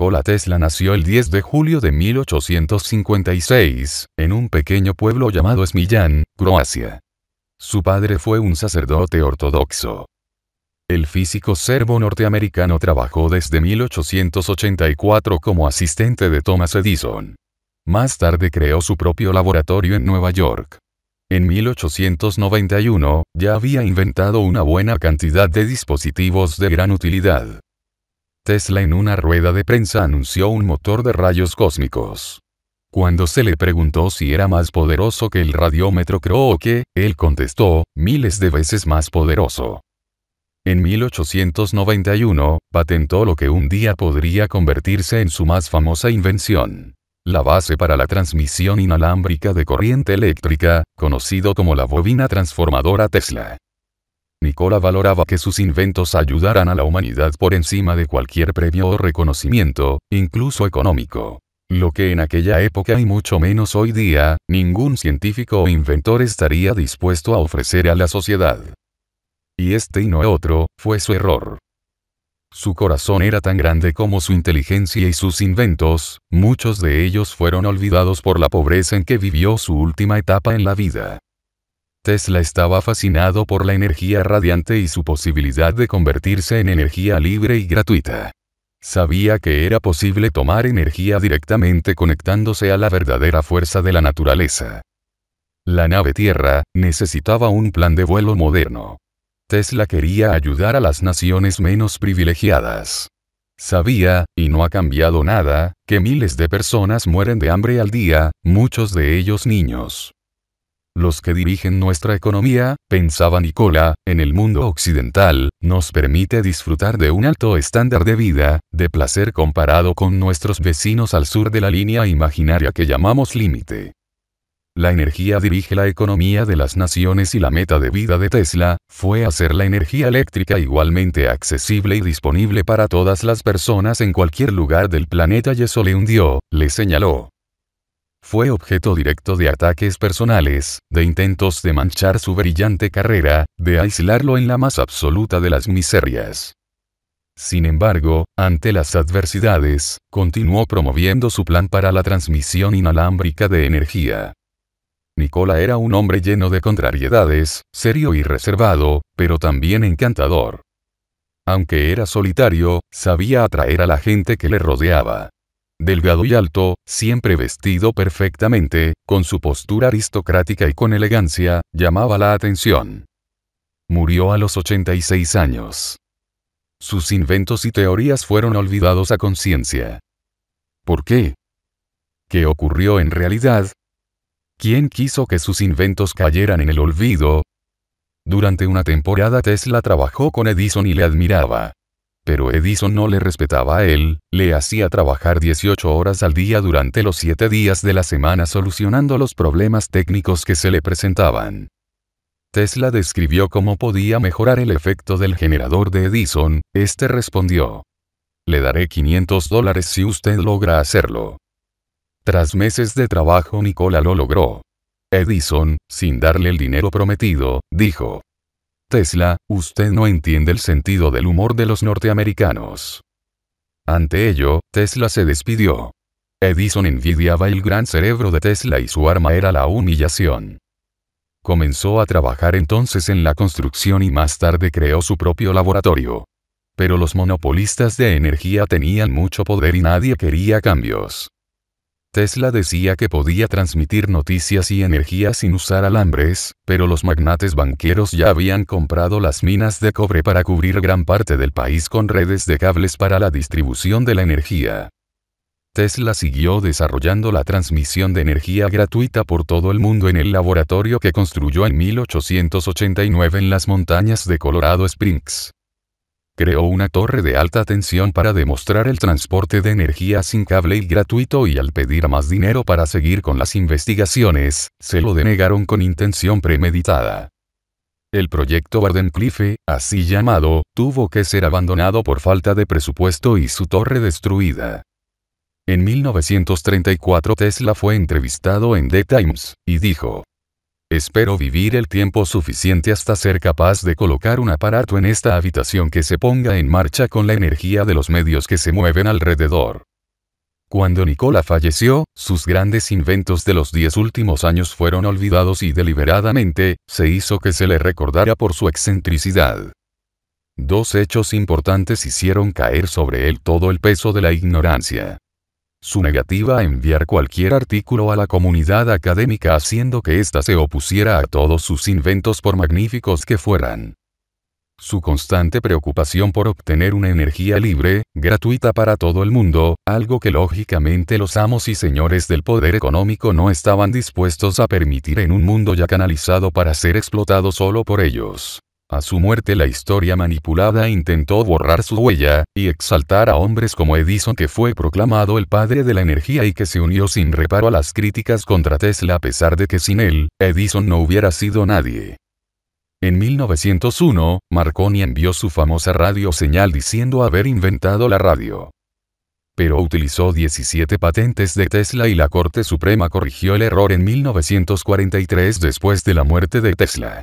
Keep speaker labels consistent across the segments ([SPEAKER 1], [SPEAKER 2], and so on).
[SPEAKER 1] Nikola Tesla nació el 10 de julio de 1856, en un pequeño pueblo llamado Smiljan, Croacia. Su padre fue un sacerdote ortodoxo. El físico serbo norteamericano trabajó desde 1884 como asistente de Thomas Edison. Más tarde creó su propio laboratorio en Nueva York. En 1891, ya había inventado una buena cantidad de dispositivos de gran utilidad. Tesla en una rueda de prensa anunció un motor de rayos cósmicos. Cuando se le preguntó si era más poderoso que el radiómetro Crooke, él contestó, miles de veces más poderoso. En 1891, patentó lo que un día podría convertirse en su más famosa invención. La base para la transmisión inalámbrica de corriente eléctrica, conocido como la bobina transformadora Tesla. Nicola valoraba que sus inventos ayudaran a la humanidad por encima de cualquier premio o reconocimiento, incluso económico. Lo que en aquella época y mucho menos hoy día, ningún científico o inventor estaría dispuesto a ofrecer a la sociedad. Y este y no otro, fue su error. Su corazón era tan grande como su inteligencia y sus inventos, muchos de ellos fueron olvidados por la pobreza en que vivió su última etapa en la vida. Tesla estaba fascinado por la energía radiante y su posibilidad de convertirse en energía libre y gratuita. Sabía que era posible tomar energía directamente conectándose a la verdadera fuerza de la naturaleza. La nave Tierra necesitaba un plan de vuelo moderno. Tesla quería ayudar a las naciones menos privilegiadas. Sabía, y no ha cambiado nada, que miles de personas mueren de hambre al día, muchos de ellos niños. Los que dirigen nuestra economía, pensaba Nicola, en el mundo occidental, nos permite disfrutar de un alto estándar de vida, de placer comparado con nuestros vecinos al sur de la línea imaginaria que llamamos límite. La energía dirige la economía de las naciones y la meta de vida de Tesla fue hacer la energía eléctrica igualmente accesible y disponible para todas las personas en cualquier lugar del planeta y eso le hundió, le señaló fue objeto directo de ataques personales, de intentos de manchar su brillante carrera, de aislarlo en la más absoluta de las miserias. Sin embargo, ante las adversidades, continuó promoviendo su plan para la transmisión inalámbrica de energía. Nicola era un hombre lleno de contrariedades, serio y reservado, pero también encantador. Aunque era solitario, sabía atraer a la gente que le rodeaba delgado y alto, siempre vestido perfectamente, con su postura aristocrática y con elegancia, llamaba la atención. Murió a los 86 años. Sus inventos y teorías fueron olvidados a conciencia. ¿Por qué? ¿Qué ocurrió en realidad? ¿Quién quiso que sus inventos cayeran en el olvido? Durante una temporada Tesla trabajó con Edison y le admiraba. Pero Edison no le respetaba a él, le hacía trabajar 18 horas al día durante los 7 días de la semana solucionando los problemas técnicos que se le presentaban. Tesla describió cómo podía mejorar el efecto del generador de Edison, este respondió. Le daré 500 dólares si usted logra hacerlo. Tras meses de trabajo Nicola lo logró. Edison, sin darle el dinero prometido, dijo. Tesla, usted no entiende el sentido del humor de los norteamericanos. Ante ello, Tesla se despidió. Edison envidiaba el gran cerebro de Tesla y su arma era la humillación. Comenzó a trabajar entonces en la construcción y más tarde creó su propio laboratorio. Pero los monopolistas de energía tenían mucho poder y nadie quería cambios. Tesla decía que podía transmitir noticias y energía sin usar alambres, pero los magnates banqueros ya habían comprado las minas de cobre para cubrir gran parte del país con redes de cables para la distribución de la energía. Tesla siguió desarrollando la transmisión de energía gratuita por todo el mundo en el laboratorio que construyó en 1889 en las montañas de Colorado Springs creó una torre de alta tensión para demostrar el transporte de energía sin cable y gratuito y al pedir más dinero para seguir con las investigaciones, se lo denegaron con intención premeditada. El proyecto Bardencliffe así llamado, tuvo que ser abandonado por falta de presupuesto y su torre destruida. En 1934 Tesla fue entrevistado en The Times, y dijo, Espero vivir el tiempo suficiente hasta ser capaz de colocar un aparato en esta habitación que se ponga en marcha con la energía de los medios que se mueven alrededor. Cuando Nicola falleció, sus grandes inventos de los diez últimos años fueron olvidados y deliberadamente, se hizo que se le recordara por su excentricidad. Dos hechos importantes hicieron caer sobre él todo el peso de la ignorancia su negativa a enviar cualquier artículo a la comunidad académica haciendo que ésta se opusiera a todos sus inventos por magníficos que fueran. Su constante preocupación por obtener una energía libre, gratuita para todo el mundo, algo que lógicamente los amos y señores del poder económico no estaban dispuestos a permitir en un mundo ya canalizado para ser explotado solo por ellos. A su muerte la historia manipulada intentó borrar su huella, y exaltar a hombres como Edison que fue proclamado el padre de la energía y que se unió sin reparo a las críticas contra Tesla a pesar de que sin él, Edison no hubiera sido nadie. En 1901, Marconi envió su famosa radio señal diciendo haber inventado la radio. Pero utilizó 17 patentes de Tesla y la Corte Suprema corrigió el error en 1943 después de la muerte de Tesla.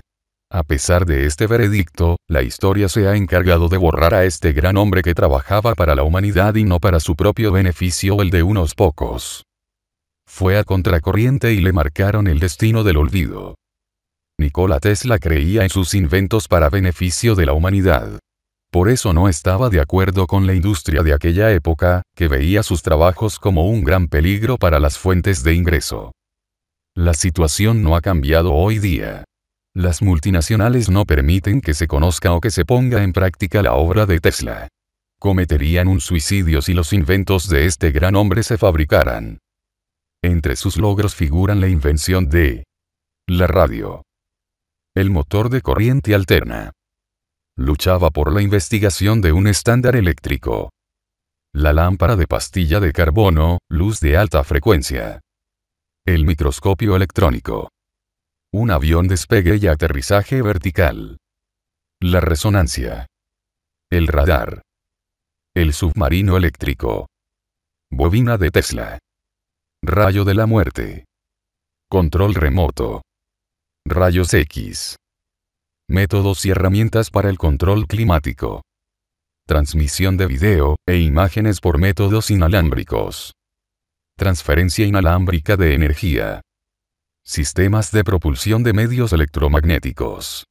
[SPEAKER 1] A pesar de este veredicto, la historia se ha encargado de borrar a este gran hombre que trabajaba para la humanidad y no para su propio beneficio o el de unos pocos. Fue a contracorriente y le marcaron el destino del olvido. Nikola Tesla creía en sus inventos para beneficio de la humanidad. Por eso no estaba de acuerdo con la industria de aquella época, que veía sus trabajos como un gran peligro para las fuentes de ingreso. La situación no ha cambiado hoy día. Las multinacionales no permiten que se conozca o que se ponga en práctica la obra de Tesla. Cometerían un suicidio si los inventos de este gran hombre se fabricaran. Entre sus logros figuran la invención de la radio, el motor de corriente alterna. Luchaba por la investigación de un estándar eléctrico. La lámpara de pastilla de carbono, luz de alta frecuencia. El microscopio electrónico un avión despegue y aterrizaje vertical. La resonancia. El radar. El submarino eléctrico. Bobina de Tesla. Rayo de la muerte. Control remoto. Rayos X. Métodos y herramientas para el control climático. Transmisión de video e imágenes por métodos inalámbricos. Transferencia inalámbrica de energía. Sistemas de propulsión de medios electromagnéticos.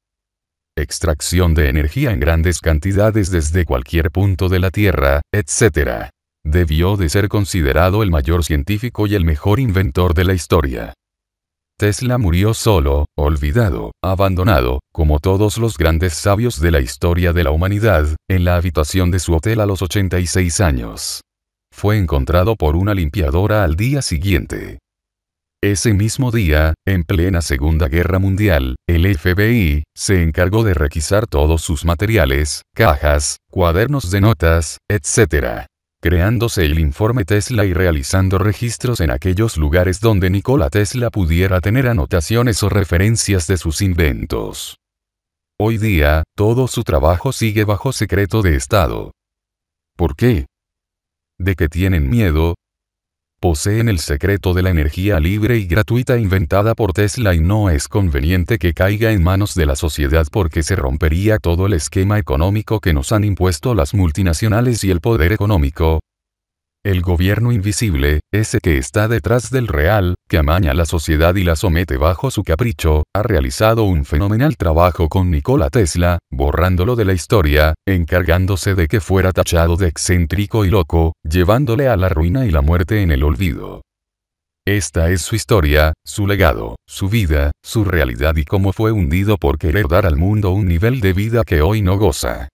[SPEAKER 1] Extracción de energía en grandes cantidades desde cualquier punto de la Tierra, etc. Debió de ser considerado el mayor científico y el mejor inventor de la historia. Tesla murió solo, olvidado, abandonado, como todos los grandes sabios de la historia de la humanidad, en la habitación de su hotel a los 86 años. Fue encontrado por una limpiadora al día siguiente. Ese mismo día, en plena Segunda Guerra Mundial, el FBI se encargó de requisar todos sus materiales, cajas, cuadernos de notas, etc. Creándose el informe Tesla y realizando registros en aquellos lugares donde Nikola Tesla pudiera tener anotaciones o referencias de sus inventos. Hoy día, todo su trabajo sigue bajo secreto de Estado. ¿Por qué? ¿De qué tienen miedo? poseen el secreto de la energía libre y gratuita inventada por Tesla y no es conveniente que caiga en manos de la sociedad porque se rompería todo el esquema económico que nos han impuesto las multinacionales y el poder económico, el gobierno invisible, ese que está detrás del real, que amaña la sociedad y la somete bajo su capricho, ha realizado un fenomenal trabajo con Nikola Tesla, borrándolo de la historia, encargándose de que fuera tachado de excéntrico y loco, llevándole a la ruina y la muerte en el olvido. Esta es su historia, su legado, su vida, su realidad y cómo fue hundido por querer dar al mundo un nivel de vida que hoy no goza.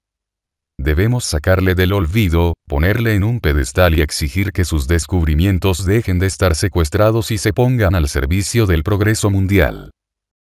[SPEAKER 1] Debemos sacarle del olvido, ponerle en un pedestal y exigir que sus descubrimientos dejen de estar secuestrados y se pongan al servicio del progreso mundial.